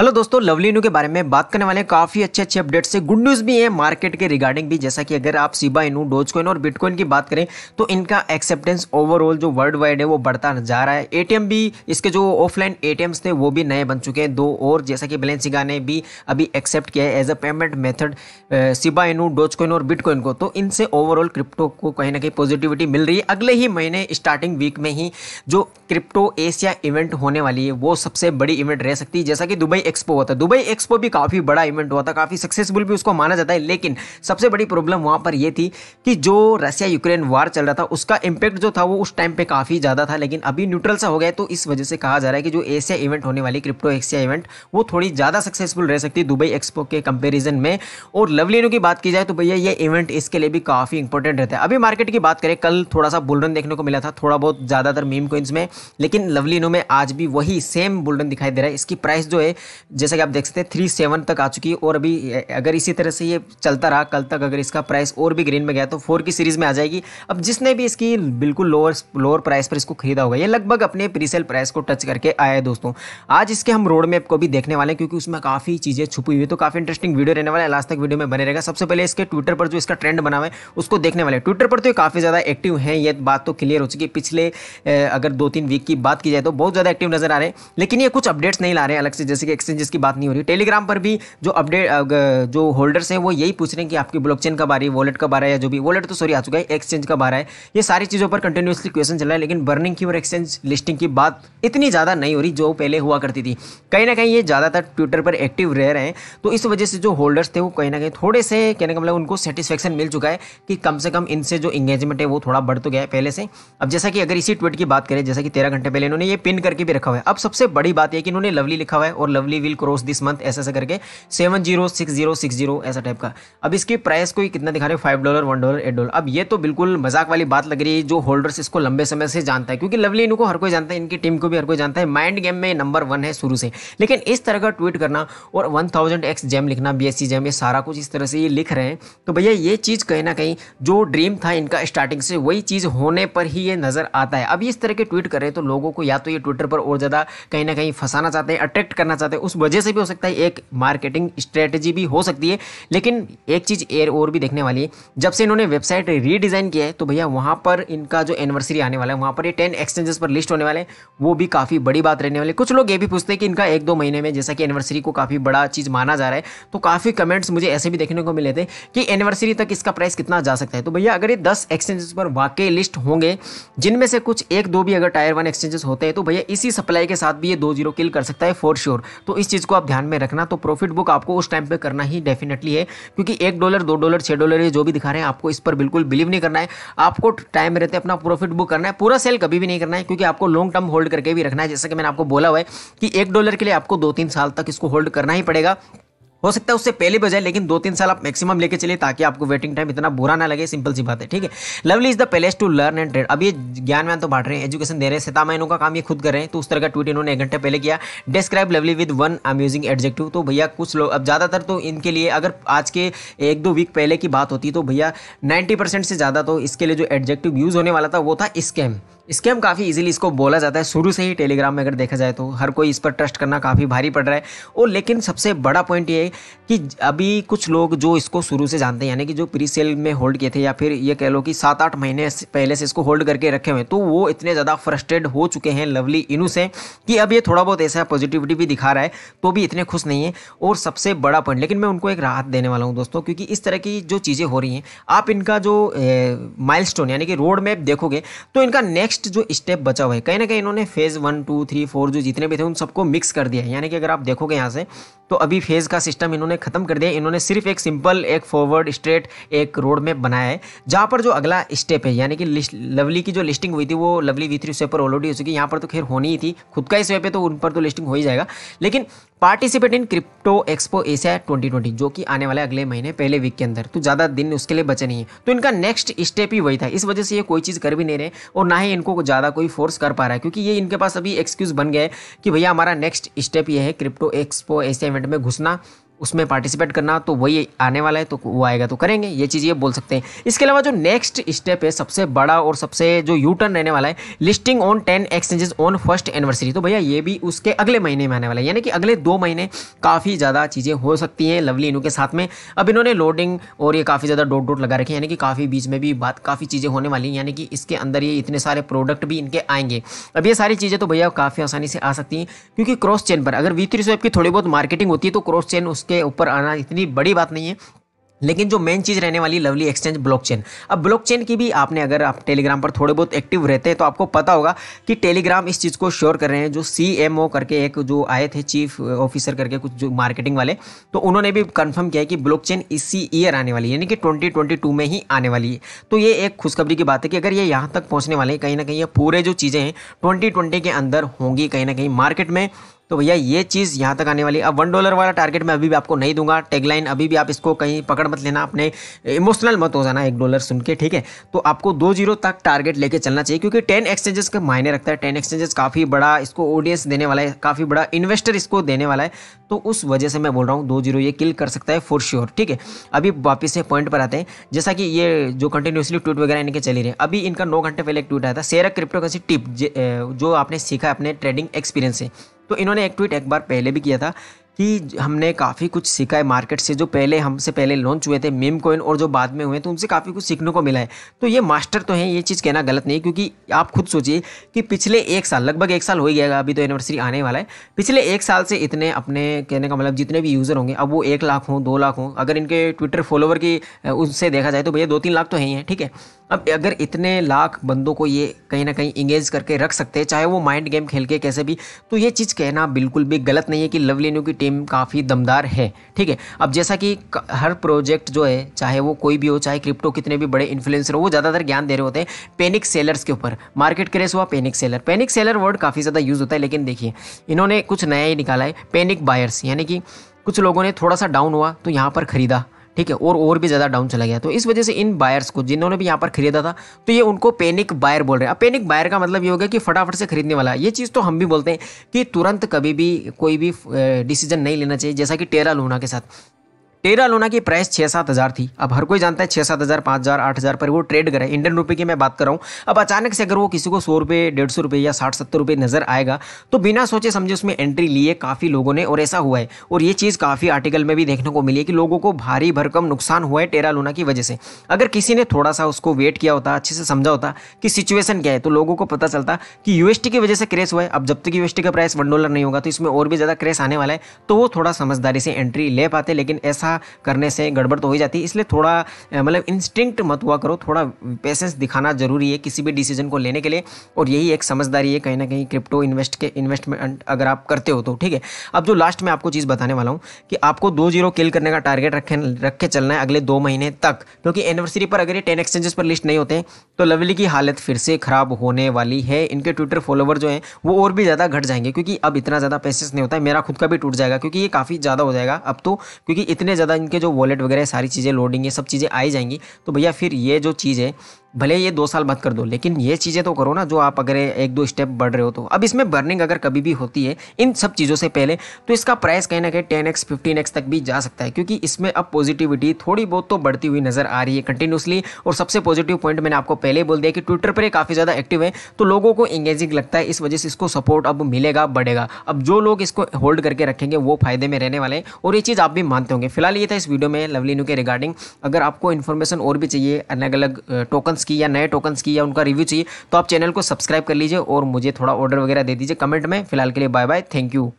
hello दोस्तों lovely new के बारे में बात करने वाले काफ़ी अच्छे अच्छे अपडेट से गुड न्यूज़ भी है मार्केट के रिगार्डिंग भी जैसा कि अगर आप सीबा इनू डोजकॉइन और बिटकॉइन की बात करें तो इनका एक्सेप्टेंस ओवरऑल जो वर्ल्ड वाइड है वो बढ़ता जा रहा है एटीएम भी इसके जो ऑफलाइन ए थे वो भी नए बन चुके हैं दो और जैसा कि बैलेंसिका ने भी अभी एक्सेप्ट किया है as a payment method Shiba Inu Dogecoin और बिटकॉइन को तो इनसे ओवरऑल क्रिप्टो को कहीं ना कहीं पॉजिटिविटी मिल रही है अगले ही महीने स्टार्टिंग वीक में ही जो क्रिप्टो एशिया इवेंट होने वाली है वो सबसे बड़ी इवेंट रह सकती है जैसा कि दुबई एक्सपो हुआ था दुबई एक्सपो भी काफ़ी बड़ा इवेंट हुआ था काफ़ी सक्सेसफुल भी उसको माना जाता है लेकिन सबसे बड़ी प्रॉब्लम वहाँ पर यह थी कि जो रशिया यूक्रेन वार चल रहा था उसका इम्पैक्ट जो था वो उस टाइम पर काफ़ी ज़्यादा था लेकिन अभी न्यूट्रल सा हो गया तो इस वजह से कहा जा रहा है कि जो एशिया इवेंट होने वाली क्रिप्टो एशिया इवेंट वो थोड़ी ज़्यादा सक्सेसफुल रह सकती है दुबई एक्सपो के कंपेरिजन में और लवलिनो की बात की जाए तो भैया ये इवेंट इसके लिए भी काफ़ी इंपॉर्टेंट रहता है अभी मार्केट की बात करें कल थोड़ा सा बुलरन देखने को मिला था थोड़ा बहुत ज़्यादातर मीम कोइंस में लेकिन लवलिनो में आज भी वही सेम बुलडन दिखाई दे रहा है इसकी प्राइस जो है जैसा कि आप देख सकते हैं थ्री सेवन तक आ चुकी है और अभी अगर इसी तरह से ये चलता रहा कल तक अगर इसका प्राइस और भी ग्रीन में गया तो फोर की सीरीज़ में आ जाएगी अब जिसने भी इसकी बिल्कुल लोअर लोअर प्राइस पर इसको खरीदा होगा ये लगभग अपने प्रीसेल प्राइस को टच करके आया है दोस्तों आज इसके हम रोड मैप को भी देखने वाले हैं क्योंकि उसमें काफ़ी चीज़ें छुपी हुई है तो काफ़ी इंटरेस्टिंग वीडियो रहने वाला है लास्ट तक वीडियो में बने रहेगा सबसे पहले इसके ट्विटर पर जो इसका ट्रेंड बना हुआ है उसको देखने वाले ट्विटर पर तो ये काफ़ी ज़्यादा एक्टिव है ये बात तो क्लियर हो चुकी है पिछले अगर दो तीन वीक की बात की जाए तो बहुत ज़्यादा एक्टिव नजर आ रहे हैं लेकिन ये कुछ अपडेट्स नहीं ला रहे हैं अलग से जैसे कि एक्सचेंजेस की बात नहीं हो रही टेलीग्राम पर भी जो अपडेट जो होल्डर्स हैं वो यही पूछ रहे हैं कि आपकी ब्लॉकचेन कब आ रही है वॉलेट कब आ रहा है या जो भी वॉलेट तो सॉरी आ चुका है एक्सचेंज कब आ रहा है ये सारी चीज़ों पर कंटिन्यूसली क्वेश्चन चल रहा है लेकिन बर्निंग की और एक्सचेंज लिस्टिंग की बात इतनी ज़्यादा नहीं हो रही जो पहले हुआ करती थी कहीं ना कहीं ये ज़्यादातर ट्विटर पर एक्टिव रह रहे हैं तो इस वजह से जो होल्डर्स थे वो कहीं ना कहीं थोड़े से कहने का मतलब उनको सेटिस्फेक्शन मिल चुका है कि कम से कम इनसे जो इंगेजमेंट है वो थोड़ा बढ़ तो गया है पहले से अब जैसा कि अगर इसी ट्वीट की बात करें जैसा कि तेरह घंटे पहले इन्होंने ये पिन करके भी रखा हुआ है अब सबसे बड़ी बात यह कि इन्होंने लवली लिखा हुआ है और lovely family will cross this month ऐसा ऐसा करके seven zero six zero six zero ऐसा टाइप का अब इसके प्राइस को कितना दिखा रहे हैं five dollar one dollar eight dollar अब ये तो बिल्कुल मजाक वाली बात लग रही है जो होल्डर्स इसको लंबे समय से जानता है क्योंकि लवली इनको हर कोई जानता है इनकी टीम को भी हर कोई जानता है माइंड गेम में नंबर वन है शुरू से लेकिन इस तरह का ट्वीट करना और वन थाउजेंड एक्स जेम लिखना बी एस सी जेम ये सारा कुछ इस तरह से ये लिख रहे हैं तो भैया ये चीज़ कहीं ना कहीं जो ड्रीम था इनका स्टार्टिंग से वही चीज़ होने पर ही ये नज़र आता है अब इस तरह के ट्वीट कर रहे हैं तो लोगों को या तो ये ट्विटर पर और ज़्यादा कहीं ना कहीं फंसाना चाहते हैं अट्रैक्ट करना चाहते उस वजह से भी हो सकता है एक मार्केटिंग स्ट्रेटजी भी हो सकती है लेकिन एक चीज़ एयर और भी देखने वाली है जब से इन्होंने वेबसाइट रीडिज़ाइन किया है तो भैया वहां पर इनका जो एनिवर्सरी आने वाला है वहां पर ये टेन एक्सचेंजेस पर लिस्ट होने वाले हैं वो भी काफ़ी बड़ी बात रहने वाली कुछ लोग ये भी पूछते हैं कि इनका एक दो महीने में जैसा कि एनिवर्सरी को काफ़ी बड़ा चीज़ माना जा रहा है तो काफ़ी कमेंट्स मुझे ऐसे भी देखने को मिले थे कि एनिवर्सरी तक इसका प्राइस कितना जा सकता है तो भैया अगर ये दस एक्सचेंजेस पर वाकई लिस्ट होंगे जिनमें से कुछ एक दो भी अगर टायर वन एक्सचेंजेस होते हैं तो भैया इसी सप्लाई के साथ भी ये दो जीरो किल कर सकता है फॉर श्योर तो तो इस चीज़ को आप ध्यान में रखना तो प्रॉफिट बुक आपको उस टाइम पे करना ही डेफिनेटली है क्योंकि एक डॉलर दो डॉलर छः डॉलर ये जो भी दिखा रहे हैं आपको इस पर बिल्कुल बिलीव नहीं करना है आपको टाइम रहते अपना प्रॉफिट बुक करना है पूरा सेल कभी भी नहीं करना है क्योंकि आपको लॉन्ग टर्म होल्ड करके भी रखना है जैसे कि मैंने आपको बोला हुआ है कि एक डॉलर के लिए आपको दो तीन साल तक इसको होल्ड करना ही पड़ेगा हो सकता है उससे पहले बजाय लेकिन दो तीन साल आप मैक्सिमम लेके चलिए ताकि आपको वेटिंग टाइम इतना बुरा ना लगे सिंपल सी बात है ठीक है lovely is the palace to learn and trade अब ये ज्ञान व्यान तो बांट रहे हैं एजुकेशन दे रहे हैं सीता महीनों का काम ये खुद कर रहे हैं तो उस तरह का ट्वीट इन्होंने एक घंटे पहले किया describe lovely with one amusing adjective तो भैया कुछ लोग अब ज़्यादातर तो इनके लिए अगर आज के एक दो वीक पहले की बात होती तो भैया नाइन्टी से ज़्यादा तो इसके लिए जो एडजेक्टिव यूज़ होने वाला था वो था स्कैम स्कैम काफ़ी इजीली इसको बोला जाता है शुरू से ही टेलीग्राम में अगर देखा जाए तो हर कोई इस पर ट्रस्ट करना काफ़ी भारी पड़ रहा है और लेकिन सबसे बड़ा पॉइंट ये है कि अभी कुछ लोग जो इसको शुरू से जानते हैं यानी कि जो प्री सेल में होल्ड किए थे या फिर ये कह लो कि सात आठ महीने पहले से इसको होल्ड करके रखे हुए तो वो इतने ज़्यादा फ्रस्ट्रेड हो चुके हैं लवली इनू से कि अब ये थोड़ा बहुत ऐसा पॉजिटिविटी भी दिखा रहा है तो भी इतने खुश नहीं है और सबसे बड़ा पॉइंट लेकिन मैं उनको एक राहत देने वाला हूँ दोस्तों क्योंकि इस तरह की जो चीज़ें हो रही हैं आप इनका जो माइल यानी कि रोड मैप देखोगे तो इनका नेक्स्ट नेक्स्ट जो स्टेप बचा हुआ है कहीं ना कहीं इन्होंने phase one two three four जो जितने भी थे उन सबको मिक्स कर दिया है यानी कि अगर आप देखोगे यहाँ से तो अभी फेज़ का सिस्टम इन्होंने ख़त्म कर दिया इन्होंने सिर्फ एक सिंपल एक फॉरवर्ड स्ट्रेट एक रोड मैप बनाया है जहाँ पर जो अगला स्टेप है यानी कि लवली की जो लिस्टिंग हुई थी वो लवली वी थ्री पर ऑलरेडी हो चुकी यहाँ पर तो खैर होनी ही थी खुद का ही स्वेप है तो उन पर तो लिस्टिंग हो ही जाएगा लेकिन participate in crypto expo Asia 2020 जो कि आने वाले अगले महीने पहले वीक के अंदर तो ज़्यादा दिन उसके लिए बचे नहीं है तो इनका नेक्स्ट स्टेप ही वही था इस वजह से ये कोई चीज़ कर भी नहीं रहे और ना ही इनको ज़्यादा कोई फोर्स कर पा रहा है क्योंकि ये इनके पास अभी एक्सक्यूज़ बन गया है कि भैया हमारा नेक्स्ट स्टेप ये है क्रिप्टो एक्सपो एशिया इवेंट में घुसना उसमें पार्टिसिपेट करना तो वही आने वाला है तो वो आएगा तो करेंगे ये चीज़ ये बोल सकते हैं इसके अलावा जो नेक्स्ट स्टेप है सबसे बड़ा और सबसे जो यू टर्न रहने वाला है listing on ten exchanges on first anniversary तो भैया ये भी उसके अगले महीने में आने वाला है यानी कि अगले दो महीने काफ़ी ज़्यादा चीज़ें हो सकती हैं लवली इनू के साथ में अब इन्होंने लोडिंग और ये काफ़ी ज़्यादा डोट डोट लगा रखी है यानी कि काफ़ी बीच में भी बात काफ़ी चीज़ें होने वाली हैं यानी कि इसके अंदर ये इतने सारे प्रोडक्ट भी इनके आएंगे अब ये सारी चीज़ें तो भैया काफ़ी आसानी से आ सकती हैं क्योंकि क्रॉस चेन पर अगर वी थ्री की थोड़ी बहुत मार्केटिंग होती है तो क्रॉस चेन उसके ऊपर आना इतनी बड़ी बात नहीं है लेकिन जो मेन चीज़ रहने वाली लवली एक्सचेंज ब्लॉकचेन अब ब्लॉकचेन की भी आपने अगर आप टेलीग्राम पर थोड़े बहुत एक्टिव रहते हैं तो आपको पता होगा कि टेलीग्राम इस चीज़ को श्योर कर रहे हैं जो सी करके एक जो आए थे चीफ ऑफिसर करके कुछ जो मार्केटिंग वाले तो उन्होंने भी कंफर्म किया है कि चेन इसी ईयर आने वाली है यानी कि 2022 में ही आने वाली है तो ये एक खुशखबरी की बात है कि अगर ये यहाँ तक पहुँचने वाले हैं कहीं ना कहीं ये पूरे जो चीज़ें हैं ट्वेंटी के अंदर होंगी कहीं ना कहीं मार्केट में तो भैया ये चीज़ यहाँ तक आने वाली अब वन डॉलर वाला टारगेट मैं अभी भी आपको नहीं दूंगा टैगलाइन अभी भी आप इसको कहीं पकड़ मत लेना अपने इमोशनल मत हो जाना एक डॉलर सुन के ठीक है तो आपको दो जीरो तक टारगेट लेके चलना चाहिए क्योंकि टेन एक्सचेंजेस का मायने रखता है टेन एक्सचेंजेस काफ़ी बड़ा इसको ऑडियंस देने वाला है काफ़ी बड़ा इन्वेस्टर इसको देने वाला है तो उस वजह से मैं बोल रहा हूँ दो जीरो ये किल कर सकता है फॉर श्योर ठीक है अभी वापस से पॉइंट पर आते हैं जैसा कि ये जो कंटिन्यूसली ट्वीट वगैरह इनके चले रहे हैं अभी इनका नौ घंटे पहले एक ट्वीट आया था सेरा क्रिप्टो टिप जो आपने सीखा अपने ट्रेडिंग एक्सपीरियंस से तो इन्होंने एक ट्वीट एक बार पहले भी किया था कि हमने काफ़ी कुछ सीखा है मार्केट से जो पहले हमसे पहले लॉन्च हुए थे मीम कोइन और जो बाद में हुए तो उनसे काफ़ी कुछ सीखने को मिला है तो ये मास्टर तो हैं ये चीज़ कहना गलत नहीं क्योंकि आप खुद सोचिए कि पिछले एक साल लगभग एक साल हो ही गया अभी तो एनिवर्सरी आने वाला है पिछले एक साल से इतने अपने कहने का मतलब जितने भी यूज़र होंगे अब वो एक लाख हों दो लाख हों अगर इनके ट्विटर फॉलोवर की उनसे देखा जाए तो भैया दो तीन लाख तो हैं ही हैं ठीक है अब अगर इतने लाख बंदों को ये कहीं ना कहीं इंगेज करके रख सकते हैं चाहे वो माइंड गेम खेल के कैसे भी तो ये चीज़ कहना बिल्कुल भी गलत नहीं है कि लवली की टीम काफ़ी दमदार है ठीक है अब जैसा कि हर प्रोजेक्ट जो है चाहे वो कोई भी हो चाहे क्रिप्टो कितने भी बड़े इन्फ्लुएंसर हो वो ज़्यादातर ज्ञान दे रहे होते हैं पेनिक सेलर्स के ऊपर मार्केट क्रेस हुआ panic seller panic seller word काफ़ी ज़्यादा यूज़ होता है लेकिन देखिए इन्होंने कुछ नया ही निकाला है पेनिक बायर्स यानी कि कुछ लोगों ने थोड़ा सा डाउन हुआ तो यहाँ पर ख़रीदा ठीक है और और भी ज़्यादा डाउन चला गया तो इस वजह से इन बायर्स को जिन्होंने भी यहाँ पर खरीदा था तो ये उनको पेनिक बायर बोल रहे हैं अब पेनिक बायर का मतलब ये हो गया कि फटाफट से खरीदने वाला है ये चीज़ तो हम भी बोलते हैं कि तुरंत कभी भी कोई भी डिसीजन नहीं लेना चाहिए जैसा कि टेरा लूना के साथ टेरा लोना की प्राइस छः सात हज़ार थी अब हर कोई जानता है छः सात हज़ार पाँच हज़ार आठ हज़ार पर वो ट्रेड करे इंडियन रुपये की मैं बात कर रहा हूँ अब अचानक से अगर वो किसी को सौ रुपये डेढ़ सौ रुपये या साठ सत्तर रुपये नज़र आएगा तो बिना सोचे समझे उसमें एंट्री लिए काफ़ी लोगों ने और ऐसा हुआ है और ये चीज़ काफ़ी आर्टिकल में भी देखने को मिली है कि लोगों को भारी भरकम नुकसान हुआ है टेरा लोना की वजह से अगर किसी ने थोड़ा सा उसको वेट किया होता अच्छे से समझा होता कि सिचुएसन क्या है तो लोगों को पता चलता कि यूएसटी की वजह से क्रेस हुआ है अब जब तक यूएसटी का प्राइस वन डॉलर नहीं होगा तो इसमें और भी ज़्यादा क्रेस आने वाला है तो वो थोड़ा समझदारी से एंट्री ले पाते लेकिन ऐसा ऐसा करने से गड़बड़ तो हो ही जाती है इसलिए थोड़ा मतलब इंस्टिंक्ट मत हुआ करो थोड़ा पेशेंस दिखाना ज़रूरी है किसी भी डिसीजन को लेने के लिए और यही एक समझदारी है कहीं ना कहीं क्रिप्टो इन्वेस्ट के इन्वेस्टमेंट अगर आप करते हो तो ठीक है अब जो लास्ट में आपको चीज़ बताने वाला हूँ कि आपको दो जीरो किल करने का टारगेट रखे रख के चलना है अगले दो महीने तक क्योंकि एनिवर्सरी पर अगर ये टेन एक्सचेंजेस पर लिस्ट नहीं होते तो लवली की हालत फिर से ख़राब होने वाली है इनके ट्विटर फॉलोवर जो हैं वो और भी ज़्यादा घट जाएंगे क्योंकि अब इतना ज़्यादा पैसेस नहीं होता है मेरा खुद का भी टूट जाएगा क्योंकि ये काफ़ी ज़्यादा हो जाएगा अब तो क्योंकि इतने ज़्यादा इनके जो वॉलेट वगैरह सारी चीज़ें लोडिंग ये सब चीज़ें आई जाएंगी तो भैया फिर ये जो चीज़ है भले ये दो साल बाद कर दो लेकिन ये चीज़ें तो करो ना जो आप अगर एक दो स्टेप बढ़ रहे हो तो अब इसमें बर्निंग अगर कभी भी होती है इन सब चीज़ों से पहले तो इसका प्राइस कहीं ना कहीं टेन एक्स फिफ्टीन एक्स तक भी जा सकता है क्योंकि इसमें अब पॉजिटिविटी थोड़ी बहुत तो बढ़ती हुई नज़र आ रही है कंटिन्यूसली और सबसे पॉजिटिव पॉइंट मैंने आपको पहले बोल दिया कि ट्विटर पर काफ़ी ज़्यादा एक्टिव है तो लोगों को एंगेजिंग लगता है इस वजह से इसको सपोर्ट अब मिलेगा बढ़ेगा अब जो लोग इसको होल्ड करके रखेंगे वो फायदे में रहने वाले हैं और ये चीज़ आप भी मानते होंगे फिलहाल ये था इस वीडियो में लवली के रिगार्डिंग अगर आपको इन्फॉर्मेशन और भी चाहिए अलग अलग टोकन टोकन्स की या नए टोकन्स की या उनका रिव्यू चाहिए तो आप चैनल को सब्सक्राइब कर लीजिए और मुझे थोड़ा ऑर्डर वगैरह दे दीजिए कमेंट में फिलहाल के लिए बाय बाय थैंक यू